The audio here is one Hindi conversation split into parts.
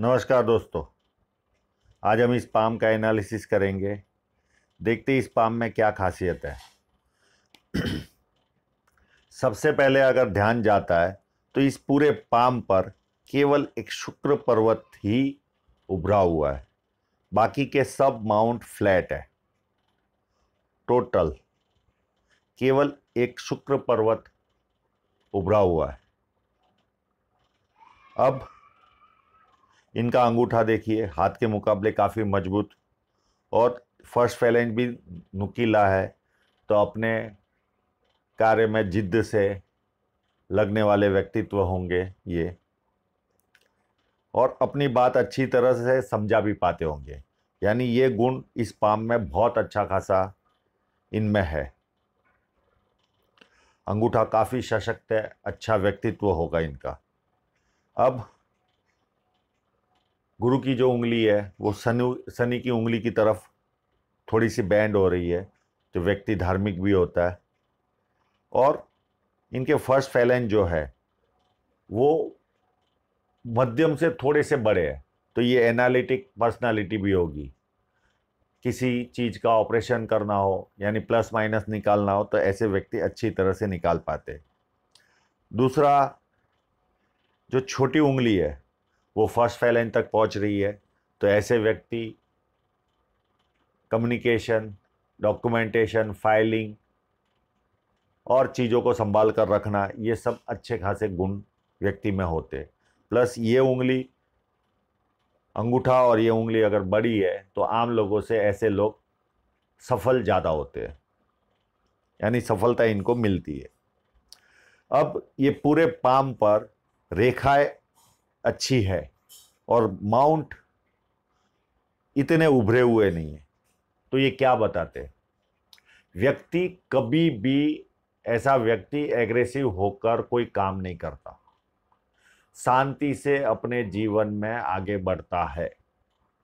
नमस्कार दोस्तों आज हम इस पाम का एनालिसिस करेंगे देखते इस पाम में क्या खासियत है सबसे पहले अगर ध्यान जाता है तो इस पूरे पाम पर केवल एक शुक्र पर्वत ही उभरा हुआ है बाकी के सब माउंट फ्लैट है टोटल केवल एक शुक्र पर्वत उभरा हुआ है अब इनका अंगूठा देखिए हाथ के मुकाबले काफ़ी मजबूत और फर्स्ट फैलेंज भी नुकीला है तो अपने कार्य में जिद्द से लगने वाले व्यक्तित्व होंगे ये और अपनी बात अच्छी तरह से समझा भी पाते होंगे यानी ये गुण इस पाम में बहुत अच्छा खासा इनमें है अंगूठा काफ़ी सशक्त है अच्छा व्यक्तित्व होगा इनका अब गुरु की जो उंगली है वो शनि शनि की उंगली की तरफ थोड़ी सी बैंड हो रही है तो व्यक्ति धार्मिक भी होता है और इनके फर्स्ट फैलन जो है वो मध्यम से थोड़े से बड़े हैं तो ये एनालिटिक पर्सनालिटी भी होगी किसी चीज़ का ऑपरेशन करना हो यानी प्लस माइनस निकालना हो तो ऐसे व्यक्ति अच्छी तरह से निकाल पाते दूसरा जो छोटी उंगली है वो फर्स्ट फैलाइन तक पहुंच रही है तो ऐसे व्यक्ति कम्युनिकेशन डॉक्यूमेंटेशन फाइलिंग और चीज़ों को संभाल कर रखना ये सब अच्छे खासे गुण व्यक्ति में होते प्लस ये उंगली अंगूठा और ये उंगली अगर बड़ी है तो आम लोगों से ऐसे लोग सफल ज़्यादा होते हैं यानी सफलता इनको मिलती है अब ये पूरे पाम पर रेखाएं अच्छी है और माउंट इतने उभरे हुए नहीं हैं तो ये क्या बताते हैं व्यक्ति कभी भी ऐसा व्यक्ति एग्रेसिव होकर कोई काम नहीं करता शांति से अपने जीवन में आगे बढ़ता है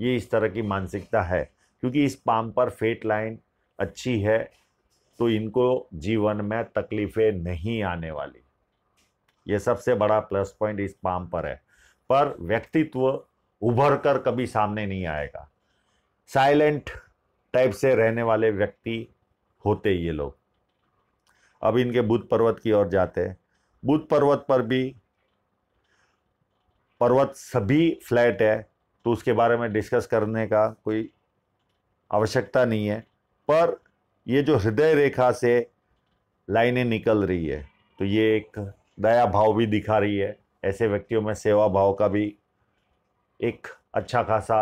ये इस तरह की मानसिकता है क्योंकि इस पाम पर फेट लाइन अच्छी है तो इनको जीवन में तकलीफ़ें नहीं आने वाली ये सबसे बड़ा प्लस पॉइंट इस पाम पर है पर व्यक्तित्व उभर कर कभी सामने नहीं आएगा साइलेंट टाइप से रहने वाले व्यक्ति होते ये लोग अब इनके बुद्ध पर्वत की ओर जाते हैं बुद्ध पर्वत पर भी पर्वत सभी फ्लैट है तो उसके बारे में डिस्कस करने का कोई आवश्यकता नहीं है पर ये जो हृदय रेखा से लाइनें निकल रही है तो ये एक दया भाव भी दिखा रही है ऐसे व्यक्तियों में सेवा भाव का भी एक अच्छा खासा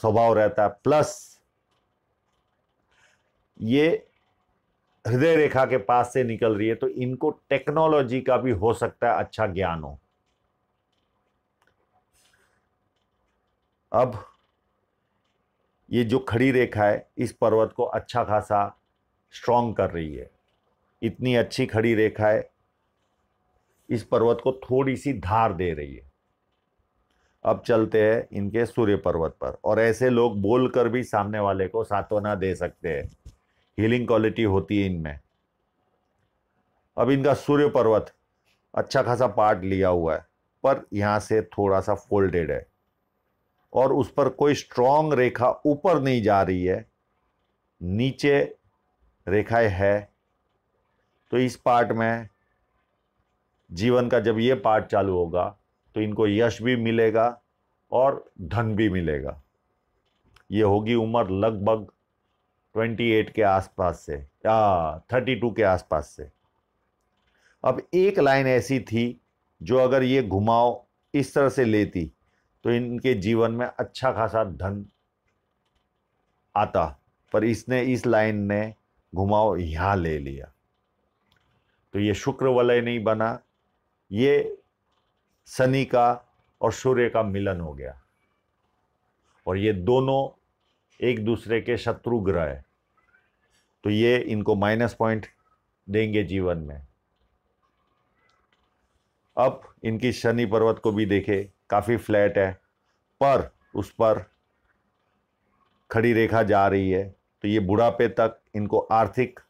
स्वभाव रहता है प्लस ये हृदय रेखा के पास से निकल रही है तो इनको टेक्नोलॉजी का भी हो सकता है अच्छा ज्ञान हो अब ये जो खड़ी रेखा है इस पर्वत को अच्छा खासा स्ट्रांग कर रही है इतनी अच्छी खड़ी रेखा है इस पर्वत को थोड़ी सी धार दे रही है अब चलते हैं इनके सूर्य पर्वत पर और ऐसे लोग बोल कर भी सामने वाले को सांत्वना दे सकते हैं हीलिंग क्वालिटी होती है इनमें अब इनका सूर्य पर्वत अच्छा खासा पार्ट लिया हुआ है पर यहाँ से थोड़ा सा फोल्डेड है और उस पर कोई स्ट्रॉन्ग रेखा ऊपर नहीं जा रही है नीचे रेखाएं है तो इस पार्ट में जीवन का जब ये पार्ट चालू होगा तो इनको यश भी मिलेगा और धन भी मिलेगा ये होगी उम्र लगभग 28 के आसपास से या 32 के आसपास से अब एक लाइन ऐसी थी जो अगर ये घुमाओ इस तरह से लेती तो इनके जीवन में अच्छा खासा धन आता पर इसने इस लाइन ने घुमाओ यहाँ ले लिया तो ये शुक्र वलय नहीं बना ये शनि का और सूर्य का मिलन हो गया और ये दोनों एक दूसरे के शत्रु ग्रह है तो ये इनको माइनस पॉइंट देंगे जीवन में अब इनकी शनि पर्वत को भी देखे काफ़ी फ्लैट है पर उस पर खड़ी रेखा जा रही है तो ये बुढ़ापे तक इनको आर्थिक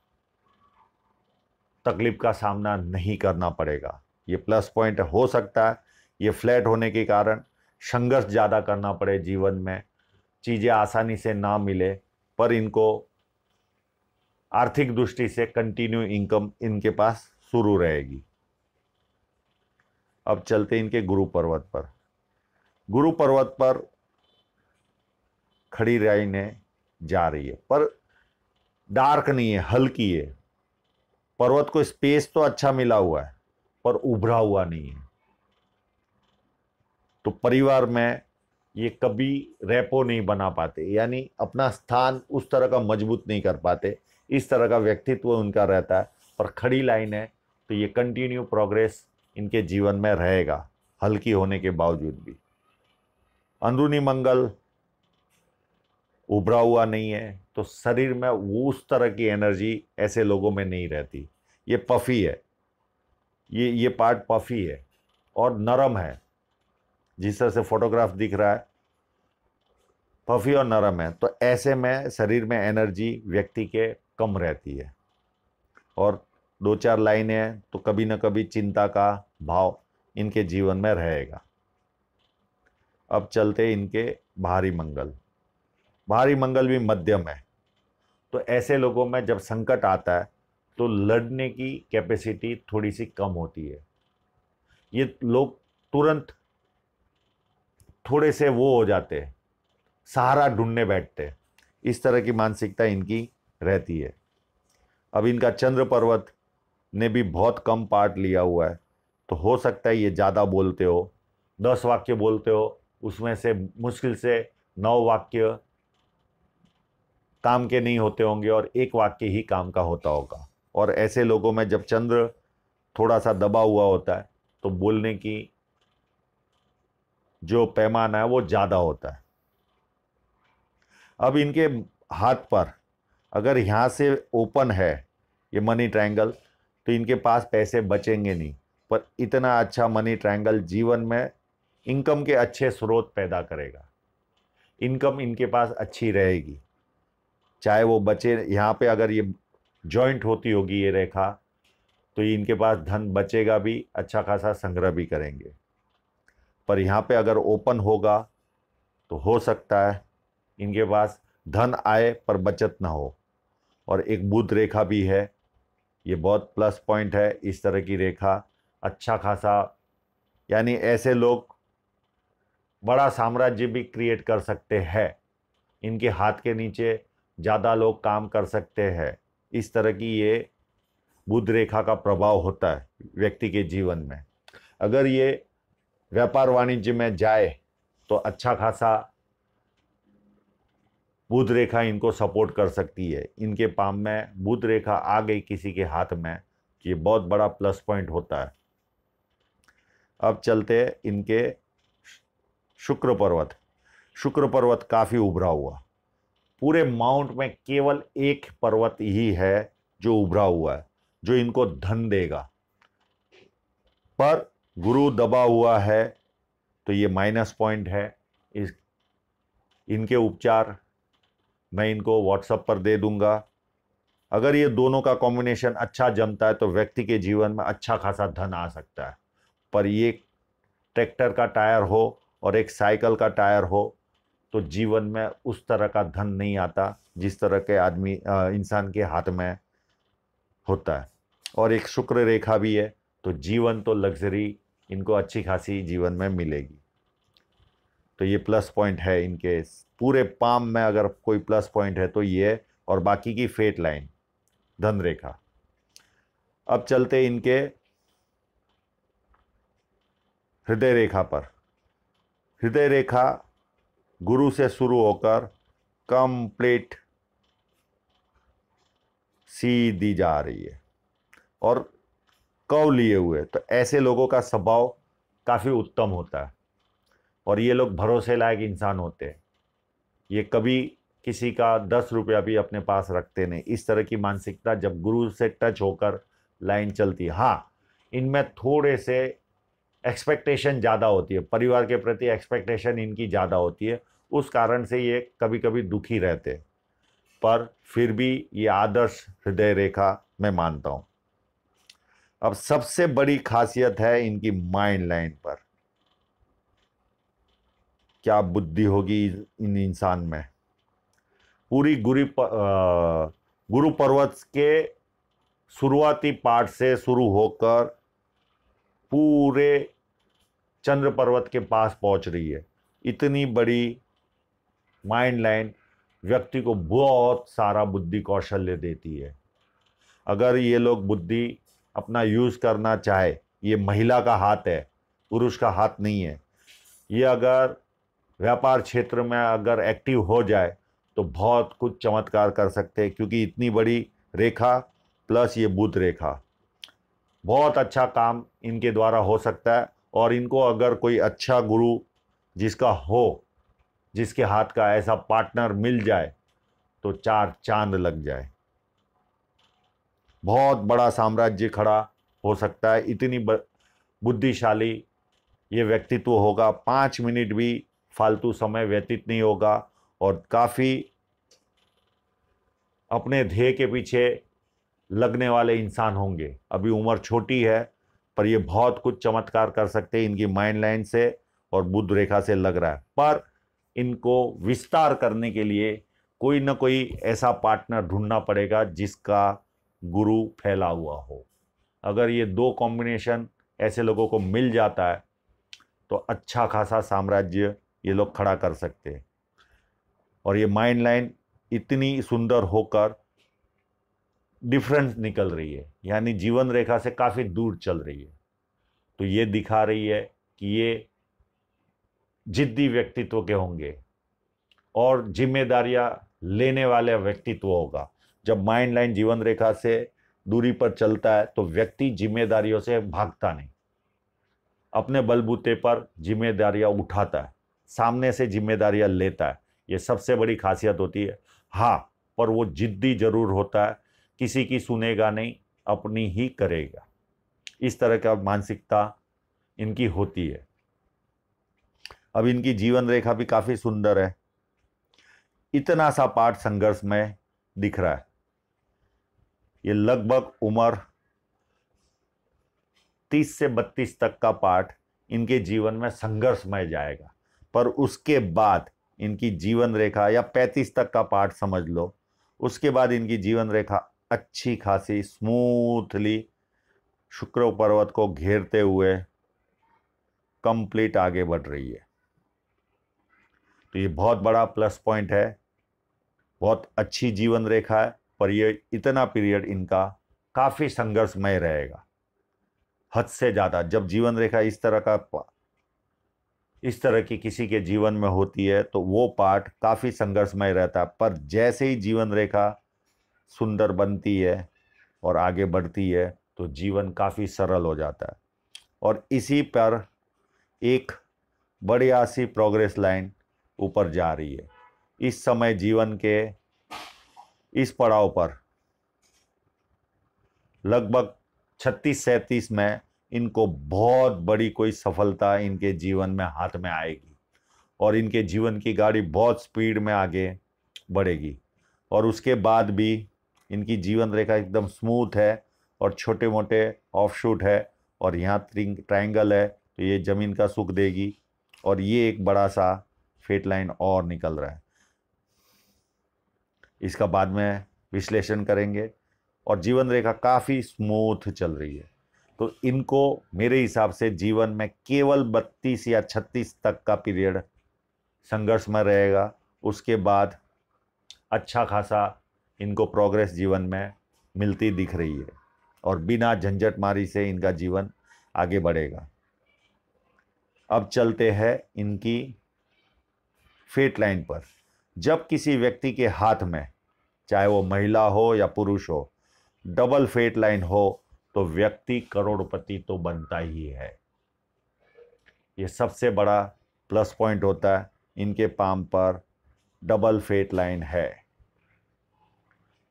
तकलीफ का सामना नहीं करना पड़ेगा ये प्लस पॉइंट हो सकता है ये फ्लैट होने के कारण संघर्ष ज़्यादा करना पड़े जीवन में चीज़ें आसानी से ना मिले पर इनको आर्थिक दृष्टि से कंटिन्यू इनकम इनके पास शुरू रहेगी अब चलते इनके गुरु पर्वत पर गुरु पर्वत पर खड़ी रहने जा रही है पर डार्क नहीं है हल्की है पर्वत को स्पेस तो अच्छा मिला हुआ है पर उभरा हुआ नहीं है तो परिवार में ये कभी रेपो नहीं बना पाते यानी अपना स्थान उस तरह का मजबूत नहीं कर पाते इस तरह का व्यक्तित्व उनका रहता है पर खड़ी लाइन है तो ये कंटिन्यू प्रोग्रेस इनके जीवन में रहेगा हल्की होने के बावजूद भी अंदरूनी मंगल उभरा हुआ नहीं है तो शरीर में उस तरह की एनर्जी ऐसे लोगों में नहीं रहती ये पफी है ये ये पार्ट पफी है और नरम है जिस तरह से फोटोग्राफ दिख रहा है पफी और नरम है तो ऐसे में शरीर में एनर्जी व्यक्ति के कम रहती है और दो चार लाइनें तो कभी ना कभी चिंता का भाव इनके जीवन में रहेगा अब चलते इनके भारी मंगल भारी मंगल भी मध्यम है तो ऐसे लोगों में जब संकट आता है तो लड़ने की कैपेसिटी थोड़ी सी कम होती है ये लोग तुरंत थोड़े से वो हो जाते हैं सहारा ढूंढने बैठते हैं इस तरह की मानसिकता इनकी रहती है अब इनका चंद्र पर्वत ने भी बहुत कम पार्ट लिया हुआ है तो हो सकता है ये ज़्यादा बोलते हो दस वाक्य बोलते हो उसमें से मुश्किल से नौ वाक्य काम के नहीं होते होंगे और एक वाक्य ही काम का होता होगा और ऐसे लोगों में जब चंद्र थोड़ा सा दबा हुआ होता है तो बोलने की जो पैमाना है वो ज़्यादा होता है अब इनके हाथ पर अगर यहाँ से ओपन है ये मनी ट्रायंगल तो इनके पास पैसे बचेंगे नहीं पर इतना अच्छा मनी ट्रायंगल जीवन में इनकम के अच्छे स्रोत पैदा करेगा इनकम इनके पास अच्छी रहेगी चाहे वो बचे यहाँ पे अगर ये जॉइंट होती होगी ये रेखा तो इनके पास धन बचेगा भी अच्छा खासा संग्रह भी करेंगे पर यहाँ पे अगर ओपन होगा तो हो सकता है इनके पास धन आए पर बचत ना हो और एक बुद्ध रेखा भी है ये बहुत प्लस पॉइंट है इस तरह की रेखा अच्छा खासा यानी ऐसे लोग बड़ा साम्राज्य भी क्रिएट कर सकते हैं इनके हाथ के नीचे ज़्यादा लोग काम कर सकते हैं इस तरह की ये बुद्ध रेखा का प्रभाव होता है व्यक्ति के जीवन में अगर ये व्यापार वाणिज्य में जाए तो अच्छा खासा बुध रेखा इनको सपोर्ट कर सकती है इनके पाम में बुध रेखा आ गई किसी के हाथ में तो ये बहुत बड़ा प्लस पॉइंट होता है अब चलते इनके शुक्र पर्वत शुक्र पर्वत काफ़ी उभरा हुआ पूरे माउंट में केवल एक पर्वत ही है जो उभरा हुआ है जो इनको धन देगा पर गुरु दबा हुआ है तो ये माइनस पॉइंट है इस इनके उपचार मैं इनको व्हाट्सएप पर दे दूंगा अगर ये दोनों का कॉम्बिनेशन अच्छा जमता है तो व्यक्ति के जीवन में अच्छा खासा धन आ सकता है पर ये ट्रैक्टर का टायर हो और एक साइकिल का टायर हो तो जीवन में उस तरह का धन नहीं आता जिस तरह के आदमी इंसान के हाथ में होता है और एक शुक्र रेखा भी है तो जीवन तो लग्जरी इनको अच्छी खासी जीवन में मिलेगी तो ये प्लस पॉइंट है इनके पूरे पाम में अगर कोई प्लस पॉइंट है तो ये और बाकी की फेट लाइन धन रेखा अब चलते इनके हृदय रेखा पर हृदय रेखा गुरु से शुरू होकर कंप्लीट सी दी जा रही है और कव लिए हुए तो ऐसे लोगों का स्वभाव काफ़ी उत्तम होता है और ये लोग भरोसे लायक इंसान होते हैं ये कभी किसी का दस रुपया भी अपने पास रखते नहीं इस तरह की मानसिकता जब गुरु से टच होकर लाइन चलती हाँ इनमें थोड़े से एक्सपेक्टेशन ज़्यादा होती है परिवार के प्रति एक्सपेक्टेशन इनकी ज़्यादा होती है उस कारण से ये कभी कभी दुखी रहते हैं पर फिर भी ये आदर्श हृदय रेखा मैं मानता हूँ अब सबसे बड़ी खासियत है इनकी माइंड लाइन पर क्या बुद्धि होगी इन इंसान में पूरी गुरु गुरु पर्वत के शुरुआती पाठ से शुरू होकर पूरे चंद्र पर्वत के पास पहुंच रही है इतनी बड़ी माइंड लाइन व्यक्ति को बहुत सारा बुद्धि कौशल्य देती है अगर ये लोग बुद्धि अपना यूज़ करना चाहे ये महिला का हाथ है पुरुष का हाथ नहीं है ये अगर व्यापार क्षेत्र में अगर एक्टिव हो जाए तो बहुत कुछ चमत्कार कर सकते हैं क्योंकि इतनी बड़ी रेखा प्लस ये बुध रेखा बहुत अच्छा काम इनके द्वारा हो सकता है और इनको अगर कोई अच्छा गुरु जिसका हो जिसके हाथ का ऐसा पार्टनर मिल जाए तो चार चांद लग जाए बहुत बड़ा साम्राज्य खड़ा हो सकता है इतनी बुद्धिशाली ये व्यक्तित्व होगा पाँच मिनट भी फालतू समय व्यतीत नहीं होगा और काफ़ी अपने ध्येय के पीछे लगने वाले इंसान होंगे अभी उम्र छोटी है पर ये बहुत कुछ चमत्कार कर सकते हैं इनकी माइंड लाइन से और बुद्ध रेखा से लग रहा है पर इनको विस्तार करने के लिए कोई ना कोई ऐसा पार्टनर ढूंढना पड़ेगा जिसका गुरु फैला हुआ हो अगर ये दो कॉम्बिनेशन ऐसे लोगों को मिल जाता है तो अच्छा खासा साम्राज्य ये लोग खड़ा कर सकते हैं और ये माइंड लाइन इतनी सुंदर होकर डिफरेंस निकल रही है यानी जीवन रेखा से काफ़ी दूर चल रही है तो ये दिखा रही है कि ये जिद्दी व्यक्तित्व के होंगे और जिम्मेदारियां लेने वाले व्यक्तित्व होगा जब माइंड लाइन जीवन रेखा से दूरी पर चलता है तो व्यक्ति जिम्मेदारियों से भागता नहीं अपने बलबूते पर जिम्मेदारियां उठाता है सामने से जिम्मेदारियां लेता है ये सबसे बड़ी खासियत होती है हाँ पर वो जिद्दी जरूर होता है किसी की सुनेगा नहीं अपनी ही करेगा इस तरह का मानसिकता इनकी होती है अब इनकी जीवन रेखा भी काफ़ी सुंदर है इतना सा पाठ संघर्ष में दिख रहा है ये लगभग उम्र 30 से 32 तक का पाठ इनके जीवन में संघर्ष में जाएगा पर उसके बाद इनकी जीवन रेखा या 35 तक का पाठ समझ लो उसके बाद इनकी जीवन रेखा अच्छी खासी स्मूथली शुक्र पर्वत को घेरते हुए कंप्लीट आगे बढ़ रही है तो ये बहुत बड़ा प्लस पॉइंट है बहुत अच्छी जीवन रेखा है पर ये इतना पीरियड इनका काफ़ी संघर्षमय रहेगा हद से ज़्यादा जब जीवन रेखा इस तरह का इस तरह की किसी के जीवन में होती है तो वो पार्ट काफ़ी संघर्षमय रहता है पर जैसे ही जीवन रेखा सुंदर बनती है और आगे बढ़ती है तो जीवन काफ़ी सरल हो जाता है और इसी पर एक बढ़िया सी प्रोग्रेस लाइन ऊपर जा रही है इस समय जीवन के इस पड़ाव पर लगभग छत्तीस सैंतीस में इनको बहुत बड़ी कोई सफलता इनके जीवन में हाथ में आएगी और इनके जीवन की गाड़ी बहुत स्पीड में आगे बढ़ेगी और उसके बाद भी इनकी जीवन रेखा एकदम स्मूथ है और छोटे मोटे ऑफशूट है और यहाँ ट्राइंगल है तो ये ज़मीन का सुख देगी और ये एक बड़ा सा फेट लाइन और निकल रहा है इसका बाद में विश्लेषण करेंगे और जीवन रेखा काफ़ी स्मूथ चल रही है तो इनको मेरे हिसाब से जीवन में केवल बत्तीस या छत्तीस तक का पीरियड संघर्ष में रहेगा उसके बाद अच्छा खासा इनको प्रोग्रेस जीवन में मिलती दिख रही है और बिना झंझट मारी से इनका जीवन आगे बढ़ेगा अब चलते हैं इनकी फेट लाइन पर जब किसी व्यक्ति के हाथ में चाहे वो महिला हो या पुरुष हो डबल फेट लाइन हो तो व्यक्ति करोड़पति तो बनता ही है ये सबसे बड़ा प्लस पॉइंट होता है इनके पाम पर डबल फेट लाइन है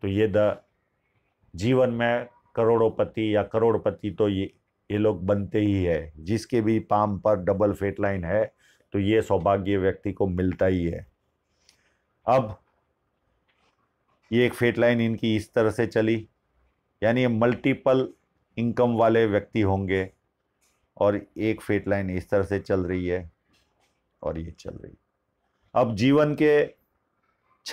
तो ये द जीवन में करोड़ोपति या करोड़पति तो ये ये लोग बनते ही है जिसके भी पाम पर डबल फेट लाइन है तो ये सौभाग्य व्यक्ति को मिलता ही है अब ये एक फेट लाइन इनकी इस तरह से चली यानी ये मल्टीपल इनकम वाले व्यक्ति होंगे और एक फेट लाइन इस तरह से चल रही है और ये चल रही है अब जीवन के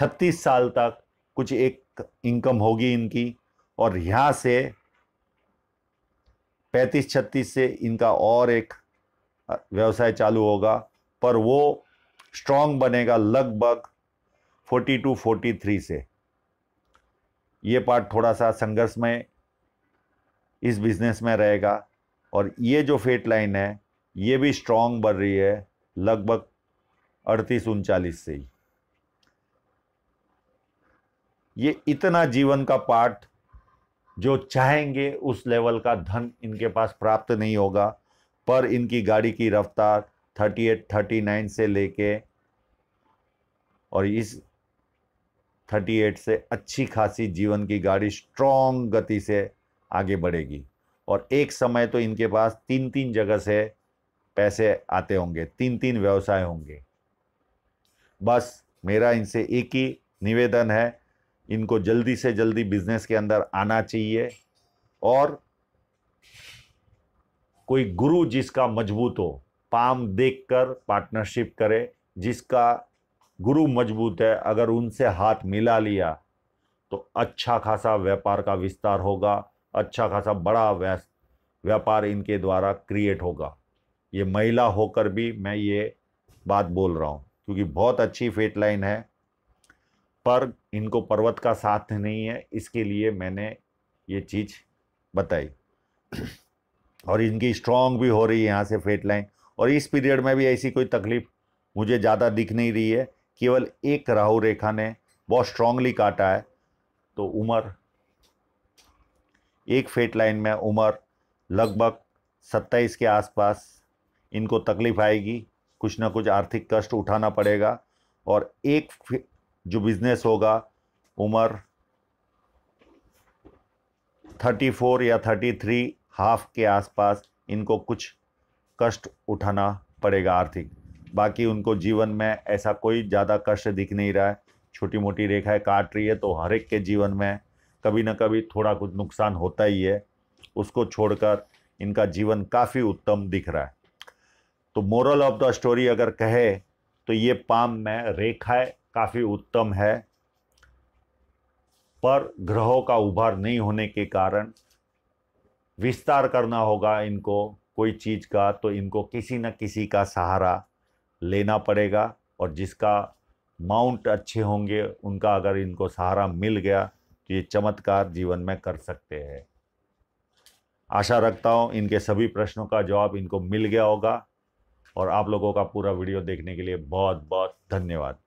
36 साल तक कुछ एक इनकम होगी इनकी और यहाँ से पैंतीस छत्तीस से इनका और एक व्यवसाय चालू होगा पर वो स्ट्रांग बनेगा लगभग फोर्टी टू फोर्टी थ्री से ये पार्ट थोड़ा सा संघर्ष में इस बिज़नेस में रहेगा और ये जो फेट लाइन है ये भी स्ट्रांग बढ़ रही है लगभग अड़तीस उनचालीस से ही ये इतना जीवन का पाठ जो चाहेंगे उस लेवल का धन इनके पास प्राप्त नहीं होगा पर इनकी गाड़ी की रफ्तार 38, 39 से लेके और इस 38 से अच्छी खासी जीवन की गाड़ी स्ट्रॉन्ग गति से आगे बढ़ेगी और एक समय तो इनके पास तीन तीन जगह से पैसे आते होंगे तीन तीन व्यवसाय होंगे बस मेरा इनसे एक ही निवेदन है इनको जल्दी से जल्दी बिजनेस के अंदर आना चाहिए और कोई गुरु जिसका मजबूत हो पाम देखकर पार्टनरशिप करे जिसका गुरु मजबूत है अगर उनसे हाथ मिला लिया तो अच्छा खासा व्यापार का विस्तार होगा अच्छा खासा बड़ा व्यापार इनके द्वारा क्रिएट होगा ये महिला होकर भी मैं ये बात बोल रहा हूँ क्योंकि बहुत अच्छी फेट लाइन है पर इनको पर्वत का साथ नहीं है इसके लिए मैंने ये चीज़ बताई और इनकी स्ट्रांग भी हो रही है यहाँ से फेट लाइन और इस पीरियड में भी ऐसी कोई तकलीफ मुझे ज़्यादा दिख नहीं रही है केवल एक राहु रेखा ने बहुत स्ट्रांगली काटा है तो उम्र एक फेट लाइन में उम्र लगभग सत्ताईस के आसपास इनको तकलीफ आएगी कुछ ना कुछ आर्थिक कष्ट उठाना पड़ेगा और एक जो बिज़नेस होगा उम्र थर्टी फोर या थर्टी थ्री हाफ के आसपास इनको कुछ कष्ट उठाना पड़ेगा आर्थिक बाकी उनको जीवन में ऐसा कोई ज़्यादा कष्ट दिख नहीं रहा है छोटी मोटी रेखाएं काट रही है तो हर एक के जीवन में कभी ना कभी थोड़ा कुछ नुकसान होता ही है उसको छोड़कर इनका जीवन काफ़ी उत्तम दिख रहा है तो मोरल ऑफ द स्टोरी अगर कहे तो ये पाम में रेखाएं काफ़ी उत्तम है पर ग्रहों का उभार नहीं होने के कारण विस्तार करना होगा इनको कोई चीज़ का तो इनको किसी न किसी का सहारा लेना पड़ेगा और जिसका माउंट अच्छे होंगे उनका अगर इनको सहारा मिल गया तो ये चमत्कार जीवन में कर सकते हैं आशा रखता हूँ इनके सभी प्रश्नों का जवाब इनको मिल गया होगा और आप लोगों का पूरा वीडियो देखने के लिए बहुत बहुत धन्यवाद